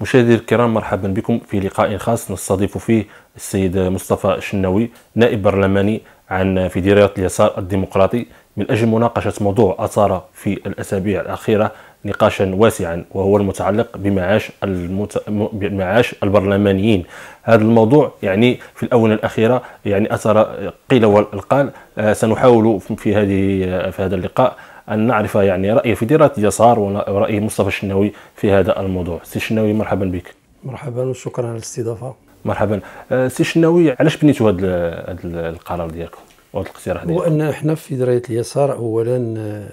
مشاهدينا الكرام مرحبا بكم في لقاء خاص نستضيف فيه السيد مصطفى الشناوي نائب برلماني عن فيدرالية اليسار الديمقراطي من أجل مناقشة موضوع أثار في الأسابيع الأخيرة نقاشا واسعا وهو المتعلق بمعاش المت... بمعاش البرلمانيين هذا الموضوع يعني في الآونة الأخيرة يعني أثر قيل والقال آه، سنحاول في هذه في هذا اللقاء أن نعرف يعني رأي فديرة يسار ورأي مصطفى الشناوي في هذا الموضوع سي الشناوي مرحبا بك مرحبا وشكرا على الاستضافة مرحبا آه، سي الشناوي علاش بنيتوا هذا القرار ديالكم وهذا الاقتراح ديالكم؟ هو أن حنا في فدرية اليسار أولا آه،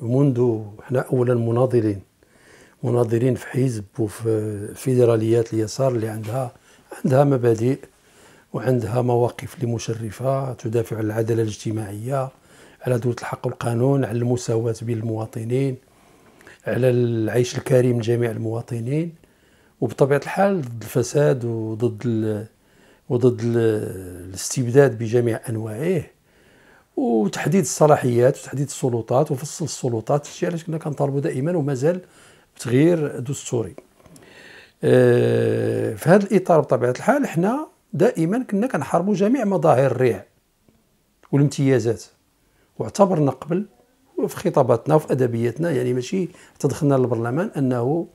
منذ حنا أولا مناضلين مناضلين في حزب وفي فيدراليات اليسار اللي عندها عندها مبادئ وعندها مواقف اللي مشرفه تدافع عن العداله الاجتماعيه على دولة الحق والقانون على المساواة بين المواطنين على العيش الكريم لجميع المواطنين وبطبيعة الحال ضد الفساد وضد الـ وضد الـ الاستبداد بجميع أنواعه وتحديد الصلاحيات وتحديد السلطات وفصل السلطات الشيء علاش كنا كنطالبوا دائما ومازال بتغيير دستوري آه، في هذا الإطار بطبيعة الحال حنا دائما كنا كنحاربوا جميع مظاهر الريع والامتيازات واعتبرنا قبل وفي خطاباتنا وفي ادبياتنا يعني ماشي تدخلنا للبرلمان انه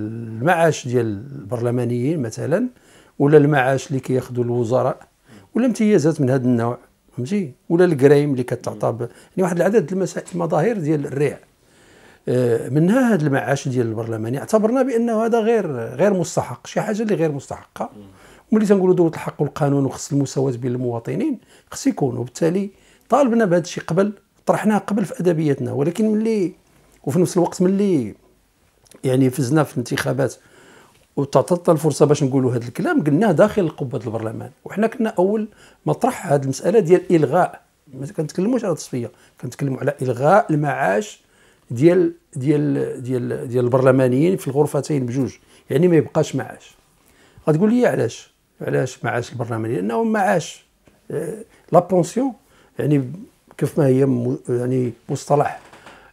المعاش ديال البرلمانيين مثلا ولا المعاش اللي كياخذوا الوزراء ولا امتيازات من هذا النوع فهمتي ولا الكرايم اللي كتعطى يعني واحد العدد المسائل المظاهر ديال الريع آه، منها هذا المعاش ديال البرلماني اعتبرنا بانه هذا غير غير مستحق شي حاجه اللي غير مستحقه ملي تنقولوا دوله الحق والقانون وخص المساواه بين المواطنين خص يكون وبالتالي طالبنا بهذا الشيء قبل طرحناه قبل في ادبياتنا ولكن ملي وفي نفس الوقت ملي يعني فزنا في الانتخابات وتعطت الفرصه باش نقولوا هذا الكلام قلناه داخل قبه البرلمان وحنا كنا اول ما طرح هذه المساله ديال الغاء ما كنتكلموش على تصفيه كنتكلموا على الغاء المعاش ديال ديال ديال ديال البرلمانيين في الغرفتين بجوج يعني ما يبقاش معاش غتقول لي علاش علاش ما عاش البرلماني لانه ما عاش آه، لا بونسيون يعني كيف ما هي يعني مصطلح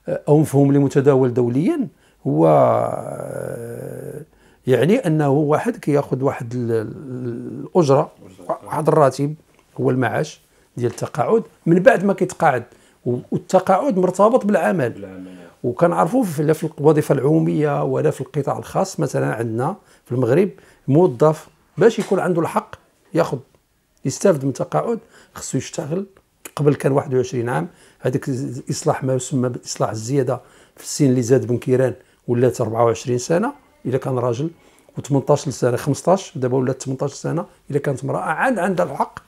آه، او مفهوم لمتداول دوليا هو آه، يعني انه واحد كياخذ واحد الاجره واحد الراتب هو المعاش ديال التقاعد من بعد ما كيتقاعد والتقاعد مرتبط بالعمل, بالعمل. وكنعرفوا لا في الوظيفه العموميه ولا في القطاع الخاص مثلا عندنا في المغرب موظف باش يكون عنده الحق ياخذ يستافد من التقاعد خصو يشتغل قبل كان 21 عام هذاك الاصلاح ما يسمى باصلاح الزياده في السن اللي زاد بن كيران ولات 24 سنه الا كان راجل و18 سنه 15 دابا ولات 18 سنه الا كانت امراه عاد عندها الحق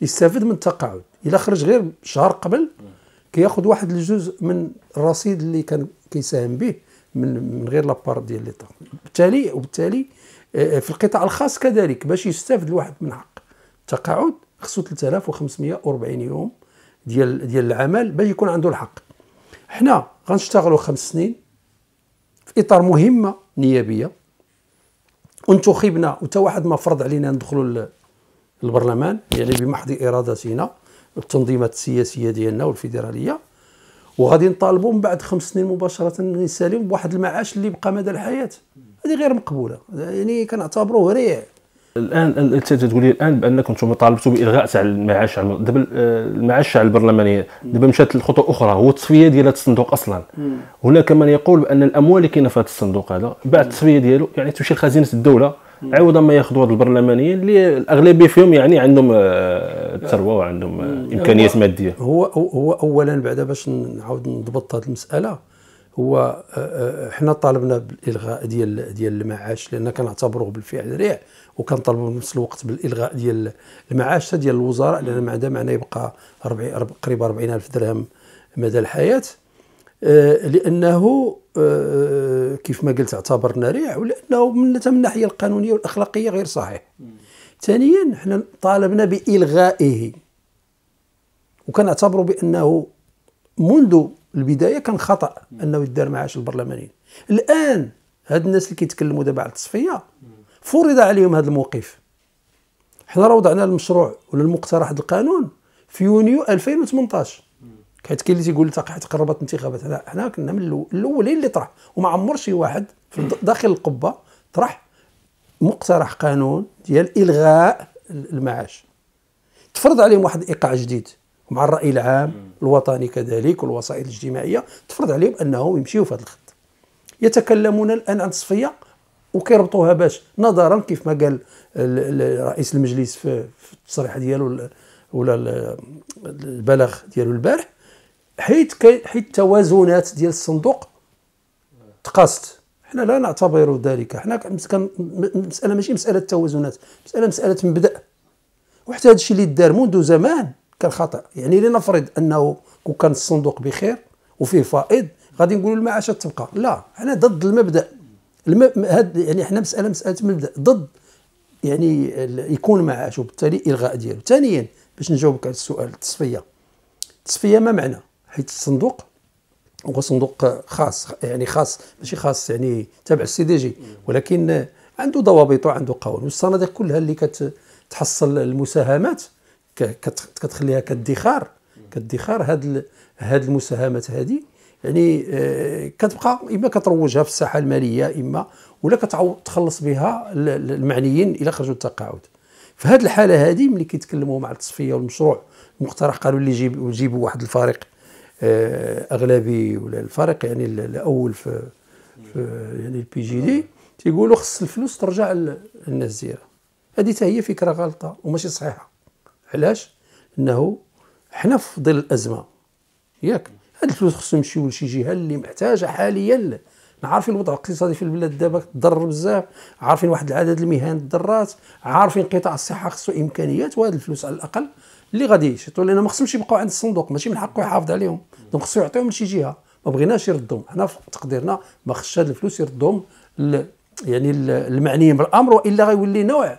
يستافد من التقاعد الا خرج غير شهر قبل كياخذ واحد الجزء من الرصيد اللي كان كيساهم به من من غير لابار ديال ليطا بالتالي وبالتالي آه، في القطاع الخاص كذلك باش يستافد الواحد من حق التقاعد خصو 3540 يوم ديال ديال العمل باش يكون عنده الحق حنا غنشتغلوا خمس سنين في اطار مهمه نيابيه وانتخبنا وتا واحد ما فرض علينا ندخلوا البرلمان يعني بمحض ارادتنا التنظيمات السياسيه ديالنا والفيدراليه وغادي نطالبوا من بعد خمس سنين مباشره نساليو بواحد المعاش اللي بقى مدى الحياه هذه غير مقبوله يعني كنعتبروه ريع الان انت تقولي الان بانكم انتم طالبتوا بالغاء تاع المعاش دابا آه، المعاش البرلمانيه دابا مشات لخطوه اخرى هو التصفيه ديال هذا الصندوق اصلا هناك من يقول بان الاموال اللي كاينه في هذا الصندوق هذا بعد التصفيه ديالو يعني تمشي لخزينه الدوله عوضا ما ياخذوا هاد البرلمانيين اللي الاغلبيه فيهم يعني عندهم الثروه آه، وعندهم آه، امكانيات يعني ماديه هو هو اولا بعدا باش نعاود نضبط هذه المساله هو آه، حنا طالبنا بالالغاء ديال ديال المعاش لان كنعتبروه بالفعل ريع وكنطالبوا بنفس الوقت بالالغاء ديال المعاش حتى ديال الوزراء لان ما عندها معنى يبقى قريب 40000 درهم مدى الحياه آه، لانه آه، كيف ما قلت اعتبرنا نريع ولانه من الناحيه القانونيه والاخلاقيه غير صحيح ثانيا حنا طالبنا بالغائه وكنعتبروا بانه منذ البدايه كان خطا انه يدار معاش البرلمانيين الان هاد الناس اللي كيتكلموا دابا على التصفيه فرض عليهم هذا الموقف حنا راه وضعنا المشروع ولا المقترح القانون في يونيو 2018 كانت كاين اللي تيقول لك قربت الانتخابات هنا حنا كنا من الاولين اللي طرح وما عمر شي واحد في داخل القبه طرح مقترح قانون ديال الغاء المعاش تفرض عليهم واحد الايقاع جديد مع الراي العام الوطني كذلك والوسائط الاجتماعيه تفرض عليهم انهم يمشيو في هذا الخط يتكلمون الان عن تصفيه وكيربطوها باش نظرا كيف ما قال رئيس المجلس في التصريح ديالو ولا البلاغ ديالو البارح حيت حيت التوازنات ديال الصندوق تقاست حنا لا نعتبر ذلك حنا المساله ماشي مساله توازنات مساله مساله مبدا وحتى هذا الشيء اللي دار منذ زمان كان خطا يعني لنفرض انه كون كان الصندوق بخير وفيه فائض غادي نقولوا المعاشات تبقى لا حنا ضد المبدا المب... هاد يعني حنا مساله مساله مبدا ضد يعني يكون معاش وبالتالي الغاء ديالو ثانيا باش نجاوبك على السؤال التصفيه التصفيه ما معنى حيت الصندوق هو صندوق خاص يعني خاص ماشي خاص يعني تابع السي دي جي ولكن عنده ضوابط وعنده قوانين والصناديق كلها اللي كتحصل المساهمات كتخليها كادخار كادخار هاد هاد المساهمات هذه يعني آه، كتبقى اما كتروجها في الساحه الماليه اما ولا كتعوض تخلص بها المعنيين الى خرجوا التقاعد في هذه الحاله هذه ملي كيتكلموا مع التصفيه والمشروع المقترح قالوا لي جيب جيبوا واحد الفريق آه، اغلبي ولا الفريق يعني الاول في, في يعني البي جي دي تيقولوا خص الفلوس ترجع للناس ديالها هذه هي فكره غلطه وماشي صحيحه علاش انه حنا في ظل الازمه ياك هاد الفلوس خصهم يمشيو لشي جهه اللي محتاجه حاليا عارفين الوضع الاقتصادي في البلاد دابا تضر بزاف عارفين واحد العدد المهن تضرات عارفين قطاع الصحه خصو امكانيات وهاد الفلوس على الاقل اللي غادي يشيطوا لان ما خصهمش يبقاو عند الصندوق ماشي من حقه يحافظ عليهم دونك خصو يعطيهم لشي جهه ما بغيناش يردهم حنا في تقديرنا ما خصش هاد الفلوس يردهم ل... يعني المعنيين بالامر والا غيولي نوع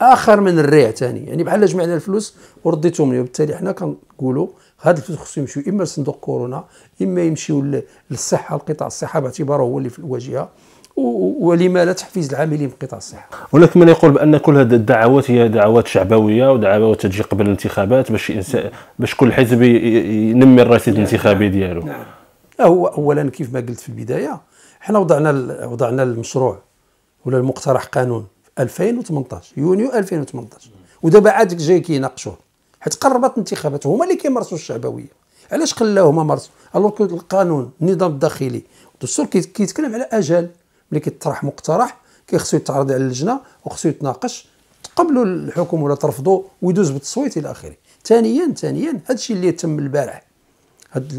اخر من الريع ثاني يعني بحال جمعنا الفلوس ورديتهم لي وبالتالي حنا كنقولوا هاد الفلوس خصهم يمشيو اما لصندوق كورونا اما يمشيو للصحه لقطاع الصحه باعتباره هو اللي في الواجهه ولما لا تحفيز العاملين قطاع الصحه. هناك من يقول بان كل هذه الدعوات هي دعوات شعبويه ودعوات تجي قبل الانتخابات باش باش كل حزب ينمي الرصيد نعم، الانتخابي نعم، ديالو. نعم. أه، هو اولا كيف ما قلت في البدايه حنا وضعنا وضعنا المشروع ولا المقترح قانون في 2018 يونيو 2018 ودابا عاد جاي كيناقشوه حيت قربت الانتخابات هما اللي كيمارسوا الشعبويه علاش خلاوهم مارسوا الوغ القانون النظام الداخلي الدستور كيتكلم على اجل ملي كيطرح مقترح كيخصو يتعرض على اللجنه وخصو يتناقش تقبلوا الحكم ولا ترفضوا ويدوز بالتصويت الى اخره ثانيا ثانيا هذا الشيء اللي تم البارح هاد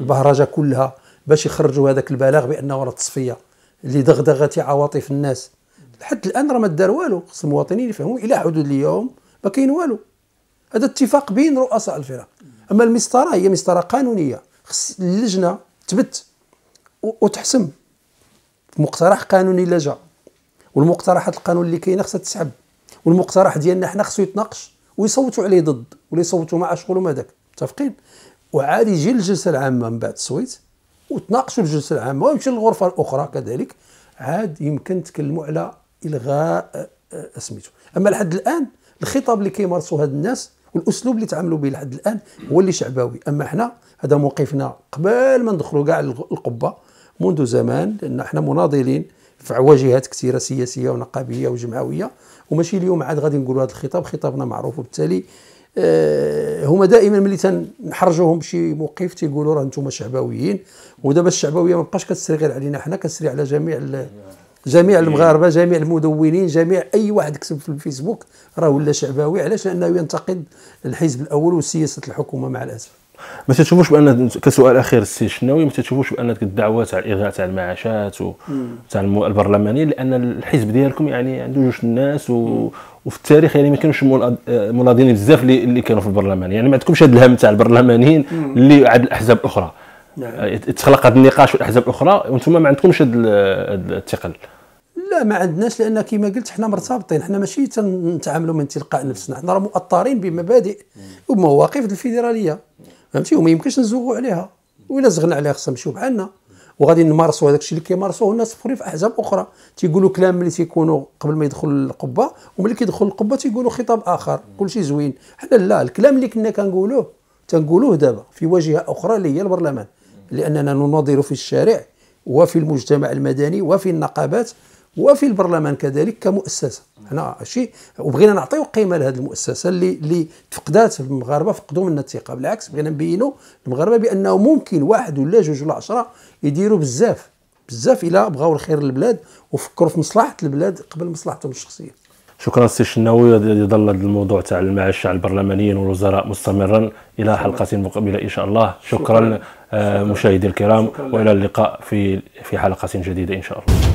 البهرجه كلها باش يخرجوا هذاك البلاغ بانه راه تصفيه اللي دغدغت عواطف الناس لحد الان راه ما دار والو خص المواطنين يفهموا الى حدود اليوم ما كاين والو هذا اتفاق بين رؤساء الفرق اما المسطره هي مسطره قانونيه خص اللجنه تبت وتحسم مقترح قانوني لجا والمقترحات القانون اللي كاينه خصها تسحب والمقترح ديالنا حنا خصو يتناقش ويصوتوا عليه ضد ولا يصوتوا مع شغل وما داك متفقين وعاد يجي الجلسه العامه من بعد الصويت وتناقشوا الجلسه العامه ويمشي للغرفه الاخرى كذلك عاد يمكن تكلموا على الغاء سميتو اما لحد الان الخطاب اللي كيمارسوا هاد الناس والاسلوب اللي تعاملوا به لحد الان هو اللي شعبوي اما حنا هذا موقفنا قبل ما ندخلوا كاع القبه منذ زمان لان احنا مناضلين في واجهات كثيره سياسيه ونقابيه وجمعويه وماشي اليوم عاد غادي نقولوا هذا الخطاب خطابنا معروف وبالتالي أه هما دائما ملي تنحرجوهم بشي موقف تيقولوا راه نتوما شعبويين ودابا الشعبويه ما بقاش كتسري غير علينا حنا كتسري على جميع جميع المغاربه جميع المدونين جميع اي واحد كتب في الفيسبوك راه ولا شعبوي علاش لانه ينتقد الحزب الاول وسياسه الحكومه مع الاسف ما تشوفوش بان كسؤال اخير السي الشناوي ما تشوفوش بان الدعوه تاع الاغاء تاع المعاشات تاع البرلمانيين لان الحزب ديالكم يعني عنده جوج الناس و... وفي التاريخ يعني ما كانوش مناضلين بزاف اللي كانوا في البرلمان يعني ما عندكمش هذا الهم تاع البرلمانيين اللي عند الاحزاب الاخرى نعم. آه، تخلق هذا النقاش في الاحزاب الاخرى وانتم ما عندكمش هذا الثقل لا ما عندناش لان كما قلت حنا مرتبطين حنا ماشي تنتعاملوا من تلقاء نفسنا حنا راه مؤطرين بمبادئ ومواقف الفيدراليه فهمتي وما يمكنش نزوغوا عليها ولا زغنا عليها خصنا نمشيو بحالنا وغادي نمارسوا هذاك الشيء اللي كيمارسوه الناس في احزاب اخرى تيقولوا كلام ملي تيكونوا قبل ما يدخل القبه وملي كيدخل القبه تيقولوا خطاب اخر كلشي زوين حنا لا الكلام اللي كنا كنقولوه تنقولوه دابا في واجهه اخرى اللي هي البرلمان لاننا نناظر في الشارع وفي المجتمع المدني وفي النقابات وفي البرلمان كذلك كمؤسسه انا شيء وبغينا نعطيو قيمه لهذه المؤسسه اللي اللي تفقدات المغاربه فقدوا منا الثقه بالعكس بغينا نبينوا المغاربه بانه ممكن واحد ولا جوج ولا عشره يديروا بزاف بزاف الى بغاو الخير للبلاد وفكروا في مصلحه البلاد قبل مصلحتهم الشخصيه شكرا سي الشناوي يظل هذا الموضوع تاع المعاش على البرلمانيين والوزراء مستمرا الى حلقه مقبله ان شاء الله شكرا, آه، شكرا. مشاهدي الكرام شكرا والى اللقاء في في حلقه جديده ان شاء الله